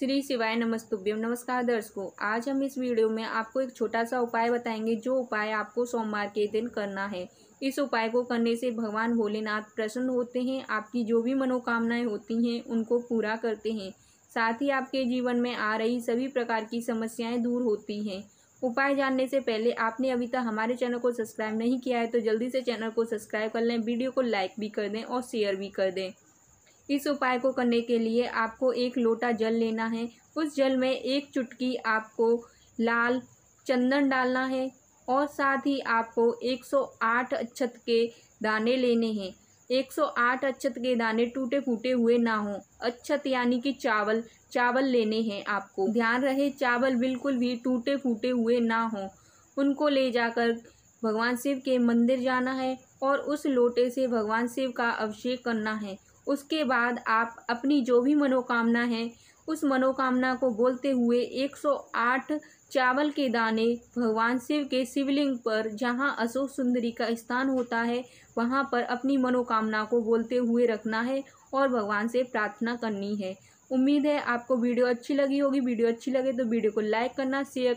श्री शिवाय नमस्तुभ्यम नमस्कार दर्शकों आज हम इस वीडियो में आपको एक छोटा सा उपाय बताएंगे जो उपाय आपको सोमवार के दिन करना है इस उपाय को करने से भगवान भोलेनाथ प्रसन्न होते हैं आपकी जो भी मनोकामनाएं होती हैं उनको पूरा करते हैं साथ ही आपके जीवन में आ रही सभी प्रकार की समस्याएँ दूर होती हैं उपाय जानने से पहले आपने अभी तक हमारे चैनल को सब्सक्राइब नहीं किया है तो जल्दी से चैनल को सब्सक्राइब कर लें वीडियो को लाइक भी कर दें और शेयर भी कर दें इस उपाय को करने के लिए आपको एक लोटा जल लेना है उस जल में एक चुटकी आपको लाल चंदन डालना है और साथ ही आपको 108 अच्छत के दाने लेने हैं 108 अच्छत के दाने टूटे फूटे हुए ना हों अच्छत यानी कि चावल चावल लेने हैं आपको ध्यान रहे चावल बिल्कुल भी टूटे फूटे हुए ना हों उनको ले जाकर भगवान शिव के मंदिर जाना है और उस लोटे से भगवान शिव का अभिषेक करना है उसके बाद आप अपनी जो भी मनोकामना है उस मनोकामना को बोलते हुए 108 चावल के दाने भगवान शिव के शिवलिंग पर जहां अशोक सुंदरी का स्थान होता है वहां पर अपनी मनोकामना को बोलते हुए रखना है और भगवान से प्रार्थना करनी है उम्मीद है आपको वीडियो अच्छी लगी होगी वीडियो अच्छी लगे तो वीडियो को लाइक करना शेयर